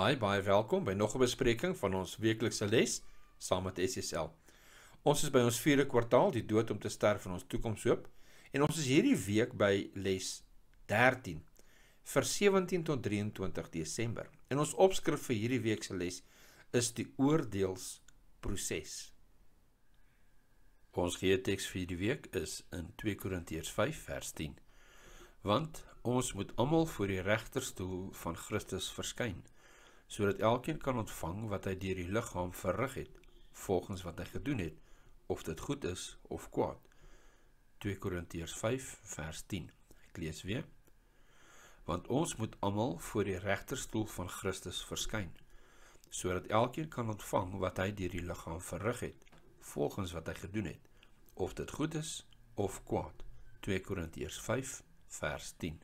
Hi, baie welkom by nog 'n bespreking van ons weeklikse les saam met SSL. Ons is by ons 4de kwartaal, die dood om te sterf van ons toekomshoop, en ons is hierdie week by les 13 vir 17 tot 23 Desember. En ons opskrif vir hierdie week se les is die oordeelsproses. Ons gee teks vir die week is in 2 Korintiërs 5 vers 10. Want ons moet almal voor die regterstoel van Christus verskyn sodat elkeen kan ontvang wat hy deur die liggaam verrig het volgens wat hy gedoen het of dit goed is of kwaad 2 Korintiërs 5 vers 10 ek lees weer want ons moet almal voor die regterstoel van Christus verskyn sodat elkeen kan ontvang wat hy deur die liggaam verrig het volgens wat hy gedoen het of dit goed is of kwaad 2 Korintiërs 5 vers 10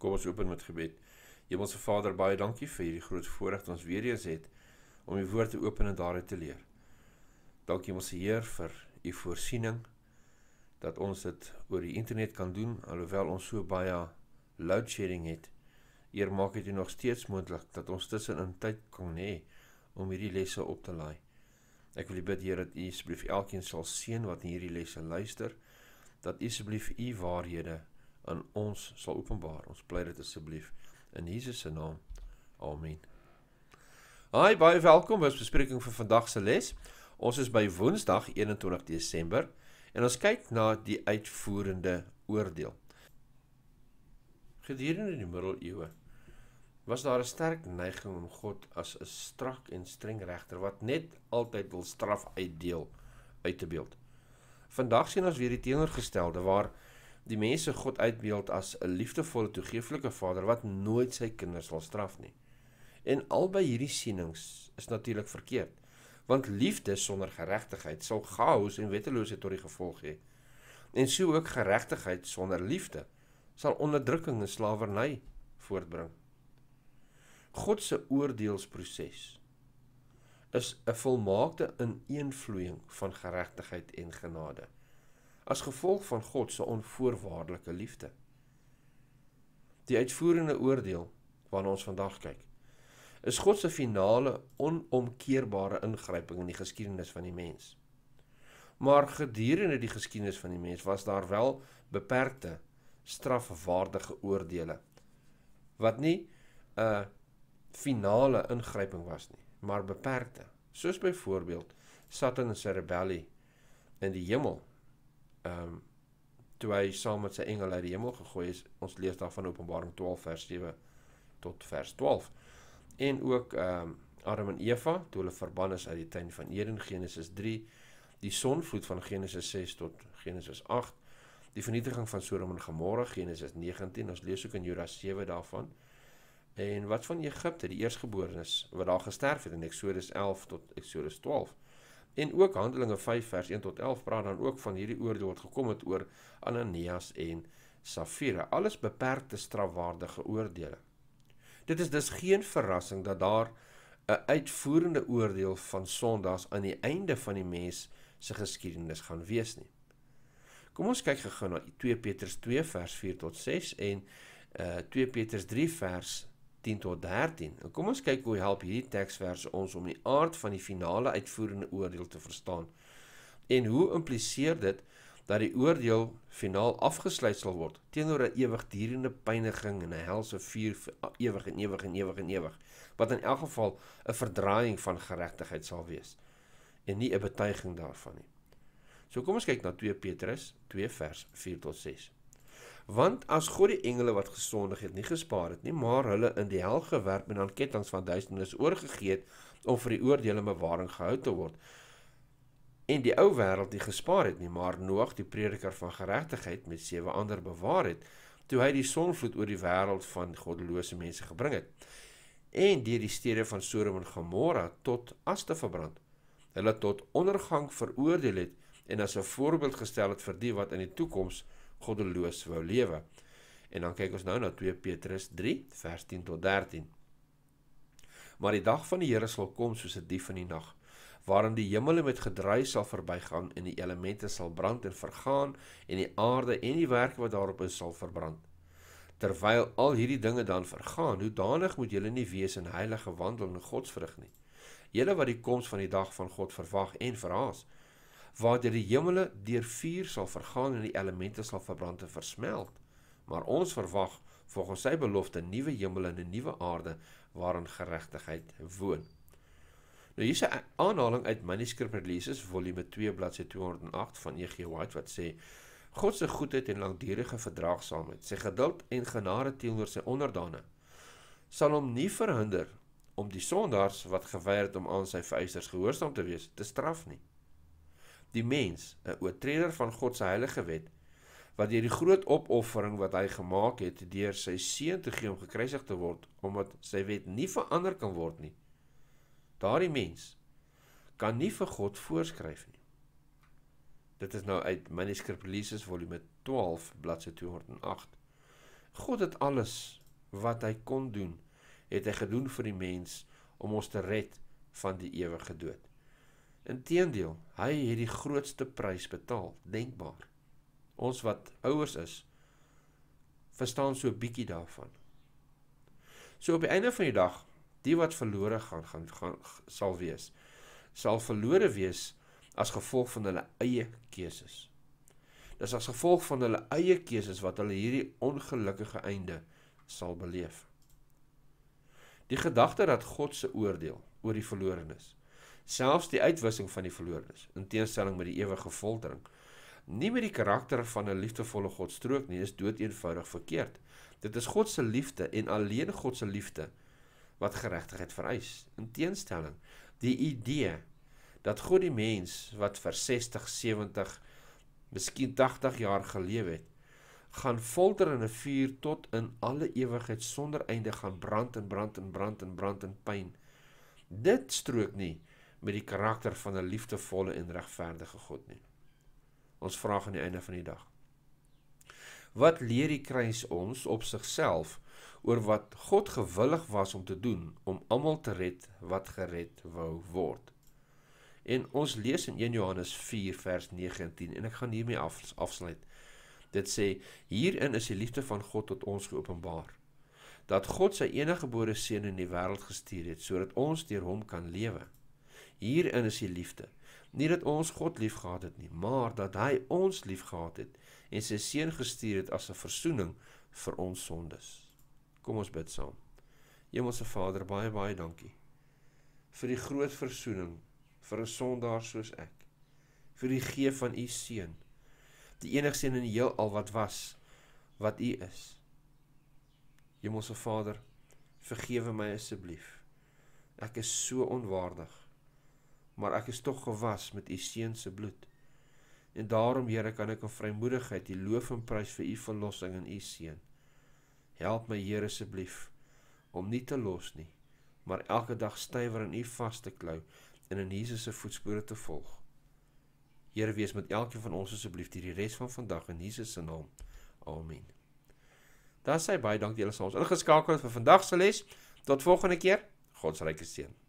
kom ons open met gebed Hemelse Vader, baie dankie vir hierdie groot voorreg wat ons weer eens het om u woord te open en daaruit te leer. Dankie mos Heer vir u voorsiening dat ons dit oor die internet kan doen alhoewel ons so baie load shedding het. Hier maak dit nog steeds moontlik dat ons tussenin tyd kon hê om hierdie lesse op te laai. Ek wil bid Here dat U asbief elkeen sal seën wat hierdie lesse luister, dat U asbief U waarhede aan ons sal openbaar. Ons pleit dit asbief. In Jesus se naam. Amen. Hi, baie welkom by ons bespreking vir vandag se les. Ons is by Woensdag 21 Desember en ons kyk na die uitvoerende oordeel. Gedurende die middeleeue was daar 'n sterk neiging om God as 'n strak en streng regter wat net altyd wil straf uitdeel uit te beeld. Vandag sien ons weer die teenoorgestelde waar die mense God uitbeeld as 'n liefdevolle toegeeflike Vader wat nooit sy kinders sal straf nie. En albei hierdie sienings is natuurlik verkeerd, want liefde sonder geregtigheid sal chaos en wetteloosheid tot die gevolg hê. En so ook geregtigheid sonder liefde sal onderdrukking en slawerny voortbring. God se oordeelsproses is 'n volmaakte ineenvloeiing van geregtigheid en genade as gevolg van God se onvoorwaardelike liefde. Die uitvoerende oordeel waarna ons vandag kyk, is God se finale onomkeerbare ingryping in die geskiedenis van die mens. Maar gedurende die geskiedenis van die mens was daar wel beperkte strafwaardige oordeele wat nie 'n eh, finale ingryping was nie, maar beperkte. Soos byvoorbeeld Satan se rebellie in die hemel ehm um, toe hy saam met sy engele uit die hemel gegooi is. Ons lees daarvan Openbaring 12 vers 7 tot vers 12. En ook ehm um, Adam en Eva toe hulle verban is uit die tuin van Eden Genesis 3, die sonvloed van Genesis 6 tot Genesis 8, die vernietiging van Sodom en Gomorra Genesis 19. Ons lees ook in Jora 7 daarvan. En wat van Egipte, die eersgeborenes wat daar gesterf het in Eksodus 11 tot Eksodus 12? En ook Handelinge 5 vers 1 tot 11 praat dan ook van hierdie oordeel wat gekom het oor Ananias en Safira. Alles beperkte strafwaardige oordeele. Dit is dus geen verrassing dat daar 'n uitvoerende oordeel van sondaas aan die einde van die mens se geskiedenis gaan wees nie. Kom ons kyk gou-gou na 2 Petrus 2 vers 4 tot 6 en uh eh, 2 Petrus 3 vers 10 tot 13. En nou, kom ons kyk hoe help hierdie teksverse ons om die aard van die finale uitvoerende oordeel te verstaan. En hoe impliseer dit dat die oordeel finaal afgesluit sal word teenoor 'n ewigdurende pyniging en 'n helse vuur vir ewig en ewig en ewig en ewig wat in elk geval 'n verdraaiing van geregtigheid sal wees en nie 'n betuiging daarvan nie. So kom ons kyk na 2 Petrus 2 vers 4 tot 6 want as God die engele wat gesondig het nie gespaar het nie, maar hulle in die hel gewerp en aan kettinge van duisendes oorgegee het om vir die oordeel en bewaring gehou te word. En die ou wêreld nie gespaar het nie, maar Noag, die prediker van geregtigheid met sewe ander bewaar het toe hy die sonvloed oor die wêreld van goddelose mense gebring het en deur die stede van Sodom en Gomorra tot as te verbrand, hulle tot ondergang veroordeel het en as 'n voorbeeld gestel het vir die wat in die toekoms goddeloos wou lewe. En dan kyk ons nou na 2 Petrus 3 vers 10 tot 13. Maar die dag van die Here sal kom soos 'n die dief in die nag, waarin die hemele met gedruis sal verbygaan en die elemente sal brand en vergaan en die aarde en die werke wat daarop is sal verbrand. Terwyl al hierdie dinge dan vergaan, hoe danig moet julle nie wees in heilige wandel en godsvrug nie. Julle wat die koms van die dag van God verwag en verhaas, waardeur die hemele deur vuur sal vergaan en die elemente sal verbrand en versmelt. Maar ons verwag volgens sy belofte nuwe hemele en 'n nuwe aarde waarin geregtigheid woon. Nou hier is 'n aanhaling uit Manuscript Releases volume 2 bladsy 208 van E.G. White wat sê: God se goedheid en langdurige verdraagsaamheid, sy geduld en genade teenoor sy onderdane sal hom nie verhinder om die sondaars wat geweier het om aan sy vereisters gehoorsaam te wees te straf nie die mens, 'n oortreder van God se heilige wet, wat deur die groot opoffering wat hy gemaak het deur sy seun te gee om gekruisig te word, omdat sy wet nie verander kan word nie. Daardie mens kan nie vir God voorskryf nie. Dit is nou uit manuskrip Lesis volume 12 bladsy 208. God het alles wat hy kon doen, het hy gedoen vir die mens om ons te red van die ewige dood. Inteendeel, hy het die grootste prys betaal, denkbaar. Ons wat ouers is, verstaan so 'n bietjie daarvan. So op die einde van die dag, die wat verlore gaan gaan, gaan sal wees, sal verlore wees as gevolg van hulle eie keuses. Dis as gevolg van hulle eie keuses wat hulle hierdie ongelukkige einde sal beleef. Die gedagte dat God se oordeel oor die verlorenes selfs die uitwissing van die verlorenes in teenstelling met die ewige foltering nie met die karakter van 'n liefdevolle God strook nie is dood eenvoudig verkeerd dit is God se liefde en alleen God se liefde wat geregtigheid vereis in teenstelling die idee dat God die mens wat vir 60 70 miskien 80 jaar geleef het gaan folter in 'n vuur tot in alle ewigheid sonder einde gaan brand en brand en brand en brand en pyn dit strook nie met die karakter van 'n liefdevolle en regverdige God nie. Ons vra aan die einde van die dag. Wat leer die kruis ons op sigself oor wat God gewillig was om te doen om almal te red wat gered wou word? En ons lees in 1 Johannes 4 vers 19 en ek gaan hiermee af, afsluit. Dit sê hierin is die liefde van God tot ons geopenbaar dat God sy enige gebore seun in die wêreld gestuur het sodat ons deur hom kan lewe. Hierin is die liefde. Nie dat ons God liefgehad het nie, maar dat hy ons liefgehad het en sy seun gestuur het as 'n verzoening vir ons sondes. Kom ons bid saam. Hemelse Vader, baie baie dankie vir die groot verzoening vir 'n sondaar soos ek. Vir die gee van u seun, die enigste in die heelal wat was, wat u is. Hemelse Vader, vergewe my asseblief. Ek is so onwaardig maar ek is tog gewas met u seun se bloed. En daarom, Here, kan ek in vrymoedigheid u loof en prys vir u verlossing in u seun. Help my, Here, asseblief om nie te los nie, maar elke dag stywer in u vas te klou en in Jesus se voetspore te volg. Here, wees met elkeen van ons asseblief hierdie res van vandag in Jesus se naam. Amen. Daar sê baie dankie julle sal ons ingeskakel vir vandag se les. Tot volgende keer. God se ryke seën.